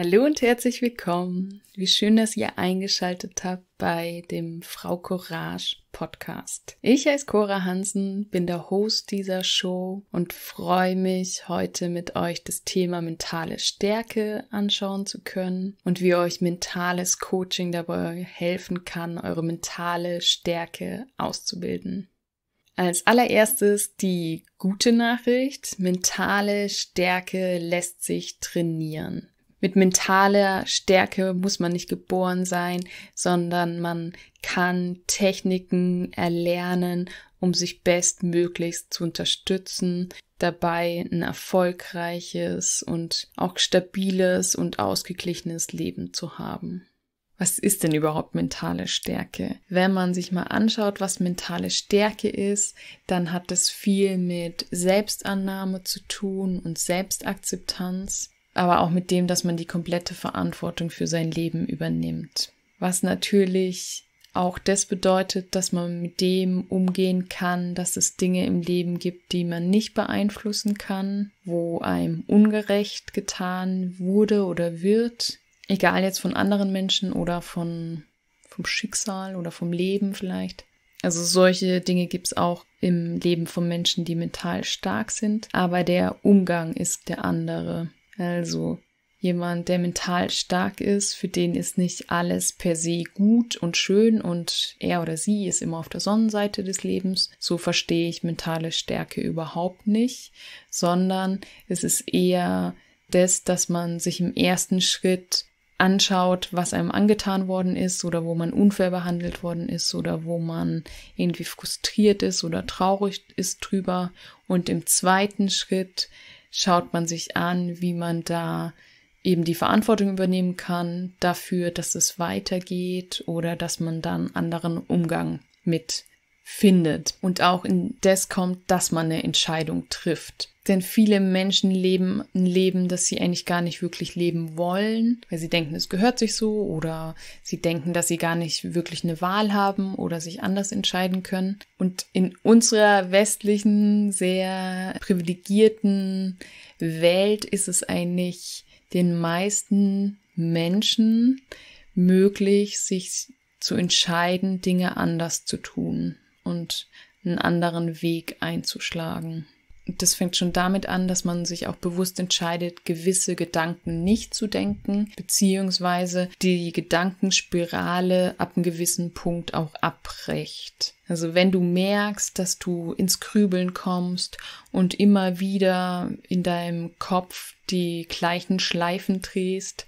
Hallo und herzlich willkommen. Wie schön, dass ihr eingeschaltet habt bei dem Frau Courage Podcast. Ich heiße Cora Hansen, bin der Host dieser Show und freue mich, heute mit euch das Thema mentale Stärke anschauen zu können und wie euch mentales Coaching dabei helfen kann, eure mentale Stärke auszubilden. Als allererstes die gute Nachricht. Mentale Stärke lässt sich trainieren. Mit mentaler Stärke muss man nicht geboren sein, sondern man kann Techniken erlernen, um sich bestmöglichst zu unterstützen, dabei ein erfolgreiches und auch stabiles und ausgeglichenes Leben zu haben. Was ist denn überhaupt mentale Stärke? Wenn man sich mal anschaut, was mentale Stärke ist, dann hat es viel mit Selbstannahme zu tun und Selbstakzeptanz aber auch mit dem, dass man die komplette Verantwortung für sein Leben übernimmt. Was natürlich auch das bedeutet, dass man mit dem umgehen kann, dass es Dinge im Leben gibt, die man nicht beeinflussen kann, wo einem ungerecht getan wurde oder wird, egal jetzt von anderen Menschen oder von vom Schicksal oder vom Leben vielleicht. Also solche Dinge gibt es auch im Leben von Menschen, die mental stark sind, aber der Umgang ist der andere. Also jemand, der mental stark ist, für den ist nicht alles per se gut und schön und er oder sie ist immer auf der Sonnenseite des Lebens. So verstehe ich mentale Stärke überhaupt nicht, sondern es ist eher das, dass man sich im ersten Schritt anschaut, was einem angetan worden ist oder wo man unfair behandelt worden ist oder wo man irgendwie frustriert ist oder traurig ist drüber und im zweiten Schritt schaut man sich an, wie man da eben die Verantwortung übernehmen kann dafür, dass es weitergeht oder dass man dann anderen Umgang mit findet und auch in das kommt, dass man eine Entscheidung trifft. Denn viele Menschen leben ein Leben, das sie eigentlich gar nicht wirklich leben wollen, weil sie denken, es gehört sich so oder sie denken, dass sie gar nicht wirklich eine Wahl haben oder sich anders entscheiden können. Und in unserer westlichen, sehr privilegierten Welt ist es eigentlich den meisten Menschen möglich, sich zu entscheiden, Dinge anders zu tun und einen anderen Weg einzuschlagen das fängt schon damit an, dass man sich auch bewusst entscheidet, gewisse Gedanken nicht zu denken, beziehungsweise die Gedankenspirale ab einem gewissen Punkt auch abbrecht. Also wenn du merkst, dass du ins Krübeln kommst und immer wieder in deinem Kopf die gleichen Schleifen drehst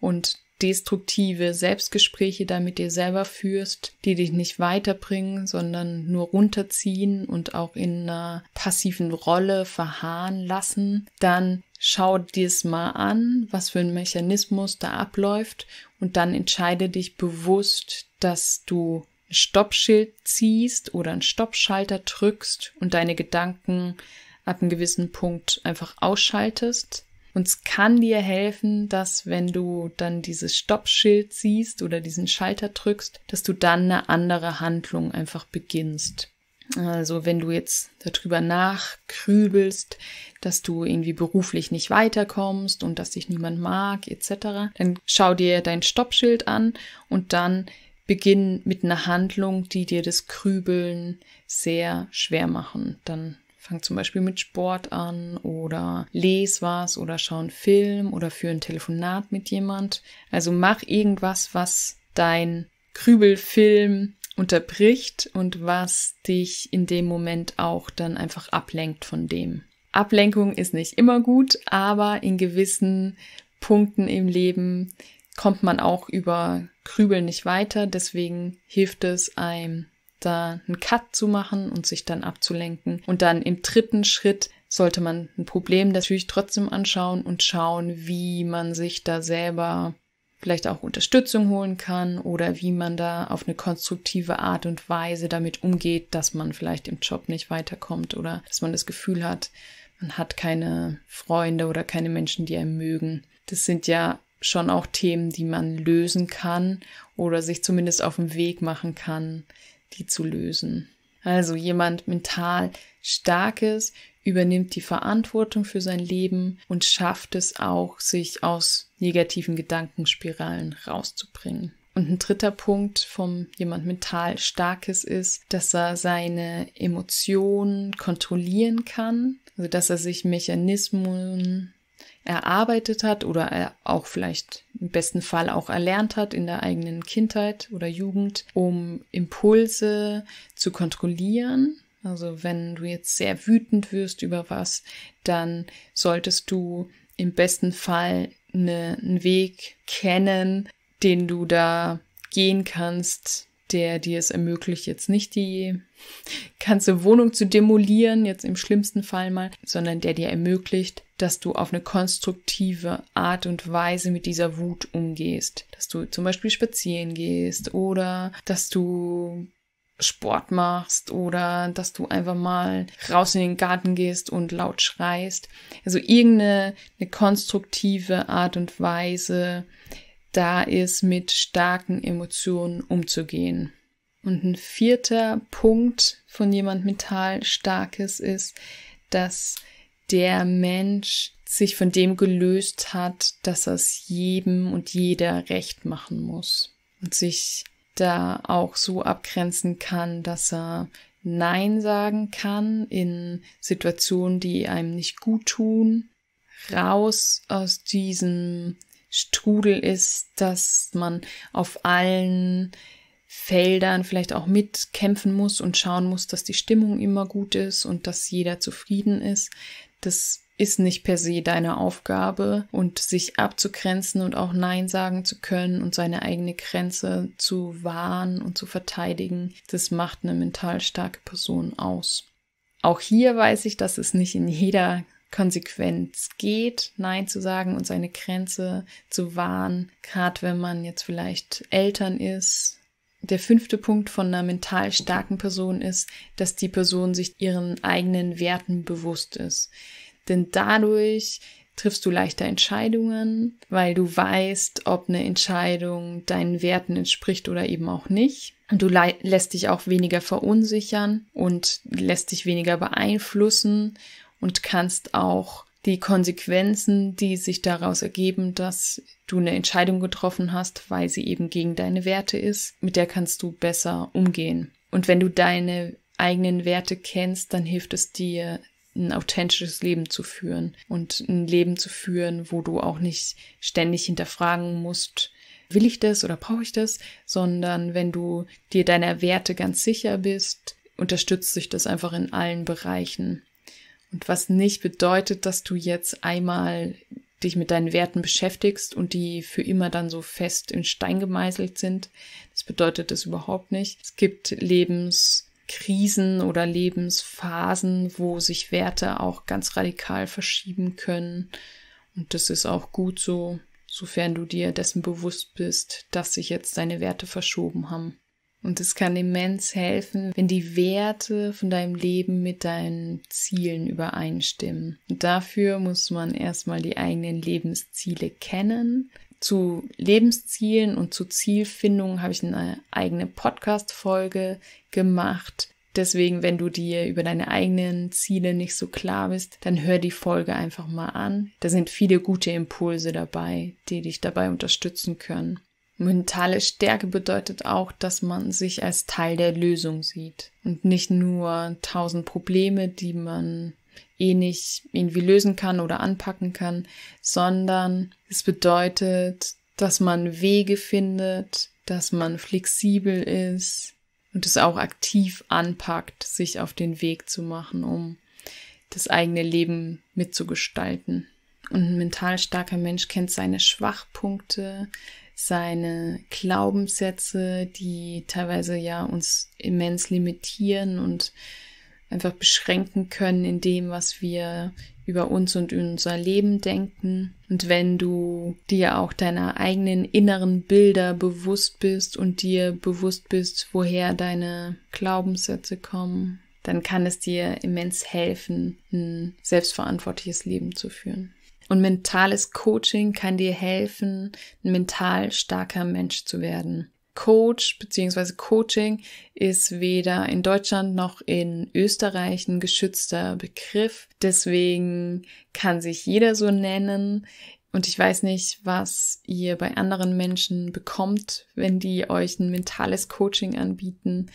und destruktive Selbstgespräche da mit dir selber führst, die dich nicht weiterbringen, sondern nur runterziehen und auch in einer passiven Rolle verharren lassen, dann schau dir es mal an, was für ein Mechanismus da abläuft und dann entscheide dich bewusst, dass du ein Stoppschild ziehst oder einen Stoppschalter drückst und deine Gedanken ab einem gewissen Punkt einfach ausschaltest und es kann dir helfen, dass wenn du dann dieses Stoppschild siehst oder diesen Schalter drückst, dass du dann eine andere Handlung einfach beginnst. Also wenn du jetzt darüber nachgrübelst, dass du irgendwie beruflich nicht weiterkommst und dass dich niemand mag etc., dann schau dir dein Stoppschild an und dann beginn mit einer Handlung, die dir das Grübeln sehr schwer machen. Dann Fang zum Beispiel mit Sport an oder lese was oder schau einen Film oder führe ein Telefonat mit jemand. Also mach irgendwas, was dein Krübelfilm unterbricht und was dich in dem Moment auch dann einfach ablenkt von dem. Ablenkung ist nicht immer gut, aber in gewissen Punkten im Leben kommt man auch über Krübeln nicht weiter. Deswegen hilft es einem da einen Cut zu machen und sich dann abzulenken. Und dann im dritten Schritt sollte man ein Problem natürlich trotzdem anschauen und schauen, wie man sich da selber vielleicht auch Unterstützung holen kann oder wie man da auf eine konstruktive Art und Weise damit umgeht, dass man vielleicht im Job nicht weiterkommt oder dass man das Gefühl hat, man hat keine Freunde oder keine Menschen, die einem mögen. Das sind ja schon auch Themen, die man lösen kann oder sich zumindest auf den Weg machen kann, die zu lösen. Also jemand mental starkes übernimmt die Verantwortung für sein Leben und schafft es auch, sich aus negativen Gedankenspiralen rauszubringen. Und ein dritter Punkt vom jemand mental starkes ist, dass er seine Emotionen kontrollieren kann, also dass er sich Mechanismen erarbeitet hat oder er auch vielleicht im besten Fall auch erlernt hat in der eigenen Kindheit oder Jugend, um Impulse zu kontrollieren. Also wenn du jetzt sehr wütend wirst über was, dann solltest du im besten Fall eine, einen Weg kennen, den du da gehen kannst, der dir es ermöglicht, jetzt nicht die ganze Wohnung zu demolieren, jetzt im schlimmsten Fall mal, sondern der dir ermöglicht, dass du auf eine konstruktive Art und Weise mit dieser Wut umgehst. Dass du zum Beispiel spazieren gehst oder dass du Sport machst oder dass du einfach mal raus in den Garten gehst und laut schreist. Also irgendeine eine konstruktive Art und Weise, da ist, mit starken Emotionen umzugehen. Und ein vierter Punkt von jemand mental starkes ist, dass der Mensch sich von dem gelöst hat, dass er es jedem und jeder recht machen muss und sich da auch so abgrenzen kann, dass er Nein sagen kann in Situationen, die einem nicht gut tun, raus aus diesem Strudel ist, dass man auf allen Feldern vielleicht auch mitkämpfen muss und schauen muss, dass die Stimmung immer gut ist und dass jeder zufrieden ist. Das ist nicht per se deine Aufgabe und sich abzugrenzen und auch Nein sagen zu können und seine eigene Grenze zu wahren und zu verteidigen, das macht eine mental starke Person aus. Auch hier weiß ich, dass es nicht in jeder Konsequenz geht, Nein zu sagen und seine Grenze zu wahren, gerade wenn man jetzt vielleicht Eltern ist. Der fünfte Punkt von einer mental starken Person ist, dass die Person sich ihren eigenen Werten bewusst ist. Denn dadurch triffst du leichter Entscheidungen, weil du weißt, ob eine Entscheidung deinen Werten entspricht oder eben auch nicht. Und du lässt dich auch weniger verunsichern und lässt dich weniger beeinflussen und kannst auch die Konsequenzen, die sich daraus ergeben, dass du eine Entscheidung getroffen hast, weil sie eben gegen deine Werte ist, mit der kannst du besser umgehen. Und wenn du deine eigenen Werte kennst, dann hilft es dir, ein authentisches Leben zu führen und ein Leben zu führen, wo du auch nicht ständig hinterfragen musst, will ich das oder brauche ich das, sondern wenn du dir deiner Werte ganz sicher bist, unterstützt sich das einfach in allen Bereichen. Und was nicht bedeutet, dass du jetzt einmal dich mit deinen Werten beschäftigst und die für immer dann so fest in Stein gemeißelt sind. Das bedeutet es überhaupt nicht. Es gibt Lebenskrisen oder Lebensphasen, wo sich Werte auch ganz radikal verschieben können. Und das ist auch gut so, sofern du dir dessen bewusst bist, dass sich jetzt deine Werte verschoben haben. Und es kann immens helfen, wenn die Werte von deinem Leben mit deinen Zielen übereinstimmen. Und dafür muss man erstmal die eigenen Lebensziele kennen. Zu Lebenszielen und zu Zielfindung habe ich eine eigene Podcast-Folge gemacht. Deswegen, wenn du dir über deine eigenen Ziele nicht so klar bist, dann hör die Folge einfach mal an. Da sind viele gute Impulse dabei, die dich dabei unterstützen können. Mentale Stärke bedeutet auch, dass man sich als Teil der Lösung sieht und nicht nur tausend Probleme, die man eh nicht irgendwie lösen kann oder anpacken kann, sondern es bedeutet, dass man Wege findet, dass man flexibel ist und es auch aktiv anpackt, sich auf den Weg zu machen, um das eigene Leben mitzugestalten. Und ein mental starker Mensch kennt seine Schwachpunkte, seine Glaubenssätze, die teilweise ja uns immens limitieren und einfach beschränken können in dem, was wir über uns und unser Leben denken. Und wenn du dir auch deiner eigenen inneren Bilder bewusst bist und dir bewusst bist, woher deine Glaubenssätze kommen, dann kann es dir immens helfen, ein selbstverantwortliches Leben zu führen. Und mentales Coaching kann dir helfen, ein mental starker Mensch zu werden. Coach bzw. Coaching ist weder in Deutschland noch in Österreich ein geschützter Begriff. Deswegen kann sich jeder so nennen. Und ich weiß nicht, was ihr bei anderen Menschen bekommt, wenn die euch ein mentales Coaching anbieten.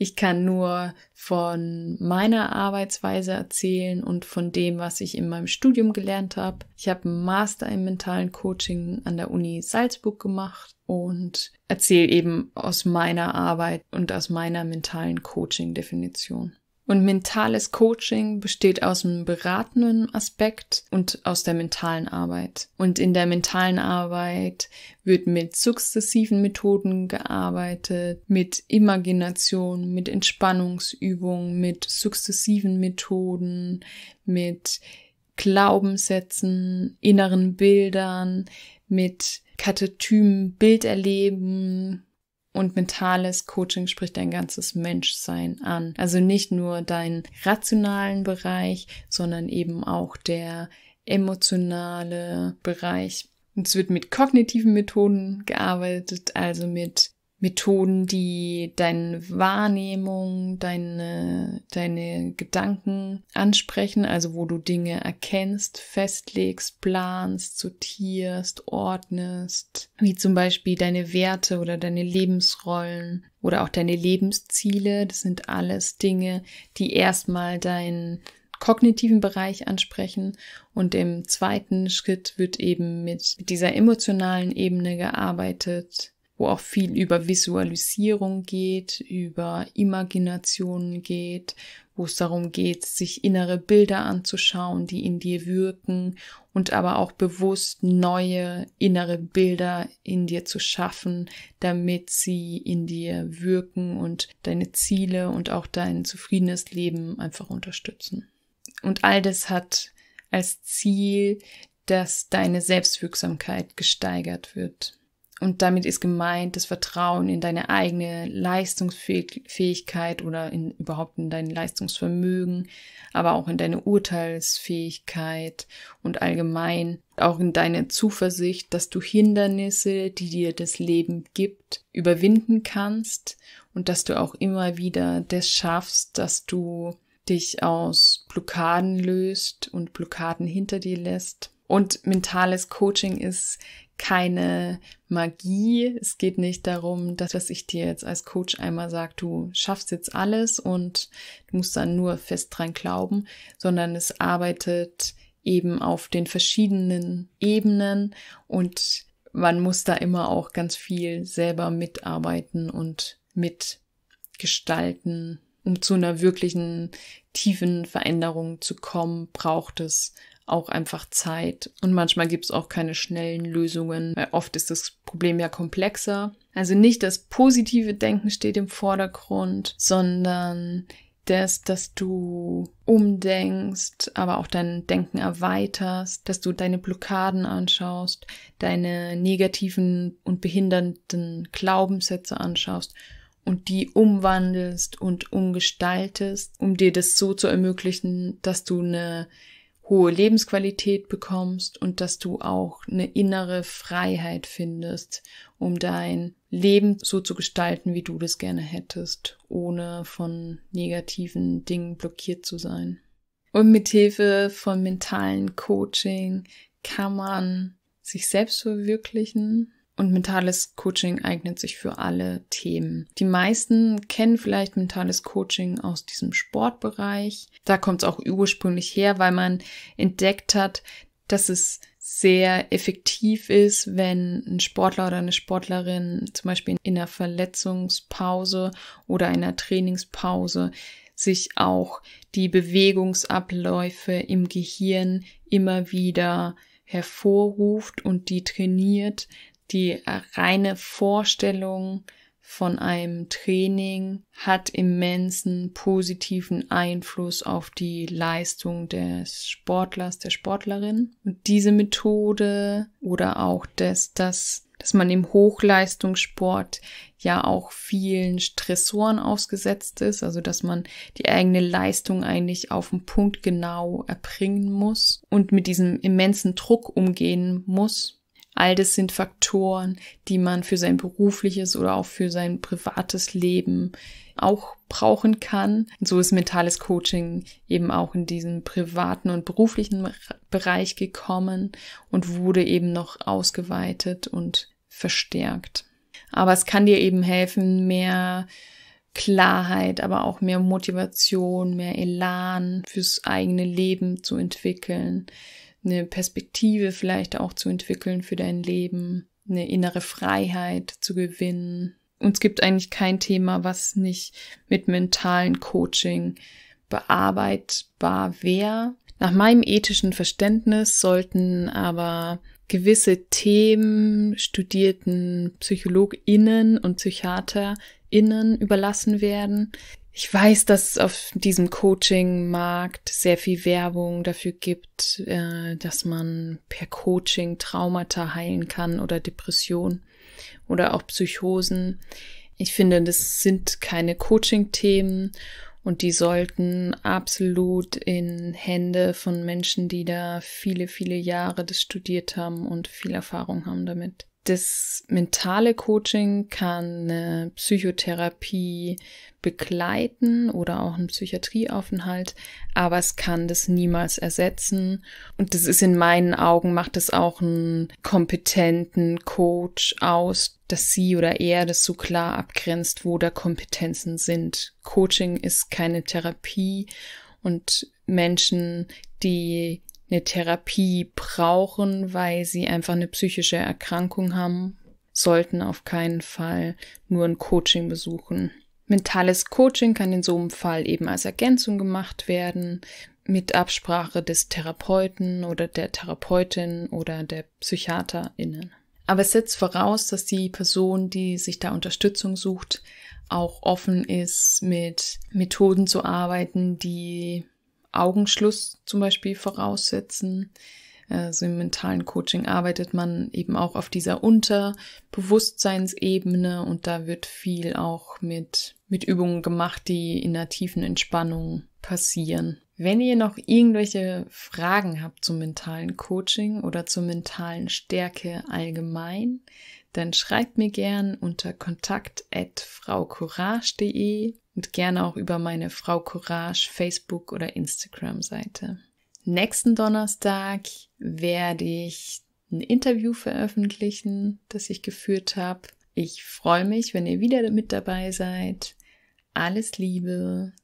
Ich kann nur von meiner Arbeitsweise erzählen und von dem, was ich in meinem Studium gelernt habe. Ich habe einen Master im mentalen Coaching an der Uni Salzburg gemacht und erzähle eben aus meiner Arbeit und aus meiner mentalen Coaching-Definition. Und mentales Coaching besteht aus einem beratenden Aspekt und aus der mentalen Arbeit. Und in der mentalen Arbeit wird mit sukzessiven Methoden gearbeitet, mit Imagination, mit Entspannungsübungen, mit sukzessiven Methoden, mit Glaubenssätzen, inneren Bildern, mit Katetymen, Bilderleben, und mentales Coaching spricht dein ganzes Menschsein an. Also nicht nur deinen rationalen Bereich, sondern eben auch der emotionale Bereich. Und es wird mit kognitiven Methoden gearbeitet, also mit Methoden, die deine Wahrnehmung, deine, deine Gedanken ansprechen, also wo du Dinge erkennst, festlegst, planst, sortierst, ordnest, wie zum Beispiel deine Werte oder deine Lebensrollen oder auch deine Lebensziele. Das sind alles Dinge, die erstmal deinen kognitiven Bereich ansprechen und im zweiten Schritt wird eben mit dieser emotionalen Ebene gearbeitet, wo auch viel über Visualisierung geht, über Imaginationen geht, wo es darum geht, sich innere Bilder anzuschauen, die in dir wirken und aber auch bewusst neue innere Bilder in dir zu schaffen, damit sie in dir wirken und deine Ziele und auch dein zufriedenes Leben einfach unterstützen. Und all das hat als Ziel, dass deine Selbstwirksamkeit gesteigert wird und damit ist gemeint das Vertrauen in deine eigene Leistungsfähigkeit oder in, überhaupt in dein Leistungsvermögen, aber auch in deine Urteilsfähigkeit und allgemein auch in deine Zuversicht, dass du Hindernisse, die dir das Leben gibt, überwinden kannst und dass du auch immer wieder das schaffst, dass du dich aus Blockaden löst und Blockaden hinter dir lässt. Und mentales Coaching ist keine Magie. Es geht nicht darum, dass dass ich dir jetzt als Coach einmal sage, du schaffst jetzt alles und du musst dann nur fest dran glauben, sondern es arbeitet eben auf den verschiedenen Ebenen und man muss da immer auch ganz viel selber mitarbeiten und mitgestalten. Um zu einer wirklichen tiefen Veränderung zu kommen, braucht es auch einfach Zeit. Und manchmal gibt es auch keine schnellen Lösungen, weil oft ist das Problem ja komplexer. Also nicht das positive Denken steht im Vordergrund, sondern das, dass du umdenkst, aber auch dein Denken erweiterst, dass du deine Blockaden anschaust, deine negativen und behindernden Glaubenssätze anschaust und die umwandelst und umgestaltest, um dir das so zu ermöglichen, dass du eine hohe Lebensqualität bekommst und dass du auch eine innere Freiheit findest, um dein Leben so zu gestalten, wie du das gerne hättest, ohne von negativen Dingen blockiert zu sein. Und mit Hilfe von mentalen Coaching kann man sich selbst verwirklichen, und mentales Coaching eignet sich für alle Themen. Die meisten kennen vielleicht mentales Coaching aus diesem Sportbereich. Da kommt es auch ursprünglich her, weil man entdeckt hat, dass es sehr effektiv ist, wenn ein Sportler oder eine Sportlerin zum Beispiel in einer Verletzungspause oder einer Trainingspause sich auch die Bewegungsabläufe im Gehirn immer wieder hervorruft und die trainiert, die äh, reine Vorstellung von einem Training hat immensen positiven Einfluss auf die Leistung des Sportlers, der Sportlerin. Und diese Methode oder auch das, dass, dass man im Hochleistungssport ja auch vielen Stressoren ausgesetzt ist, also dass man die eigene Leistung eigentlich auf den Punkt genau erbringen muss und mit diesem immensen Druck umgehen muss, All das sind Faktoren, die man für sein berufliches oder auch für sein privates Leben auch brauchen kann. so ist mentales Coaching eben auch in diesen privaten und beruflichen Bereich gekommen und wurde eben noch ausgeweitet und verstärkt. Aber es kann dir eben helfen, mehr Klarheit, aber auch mehr Motivation, mehr Elan fürs eigene Leben zu entwickeln, eine Perspektive vielleicht auch zu entwickeln für dein Leben, eine innere Freiheit zu gewinnen. Und es gibt eigentlich kein Thema, was nicht mit mentalen Coaching bearbeitbar wäre. Nach meinem ethischen Verständnis sollten aber gewisse Themen studierten PsychologInnen und PsychiaterInnen überlassen werden, ich weiß, dass es auf diesem Coaching-Markt sehr viel Werbung dafür gibt, äh, dass man per Coaching Traumata heilen kann oder Depression oder auch Psychosen. Ich finde, das sind keine Coaching-Themen und die sollten absolut in Hände von Menschen, die da viele, viele Jahre das studiert haben und viel Erfahrung haben damit das mentale Coaching kann Psychotherapie begleiten oder auch einen Psychiatrieaufenthalt, aber es kann das niemals ersetzen. Und das ist in meinen Augen, macht es auch einen kompetenten Coach aus, dass sie oder er das so klar abgrenzt, wo da Kompetenzen sind. Coaching ist keine Therapie und Menschen, die eine Therapie brauchen, weil sie einfach eine psychische Erkrankung haben, sollten auf keinen Fall nur ein Coaching besuchen. Mentales Coaching kann in so einem Fall eben als Ergänzung gemacht werden mit Absprache des Therapeuten oder der Therapeutin oder der Psychiaterinnen. Aber es setzt voraus, dass die Person, die sich da Unterstützung sucht, auch offen ist, mit Methoden zu arbeiten, die Augenschluss zum Beispiel voraussetzen. Also im mentalen Coaching arbeitet man eben auch auf dieser Unterbewusstseinsebene und da wird viel auch mit, mit Übungen gemacht, die in der tiefen Entspannung passieren. Wenn ihr noch irgendwelche Fragen habt zum mentalen Coaching oder zur mentalen Stärke allgemein, dann schreibt mir gern unter kontakt.fraucourage.de und gerne auch über meine Frau Courage Facebook- oder Instagram-Seite. Nächsten Donnerstag werde ich ein Interview veröffentlichen, das ich geführt habe. Ich freue mich, wenn ihr wieder mit dabei seid. Alles Liebe!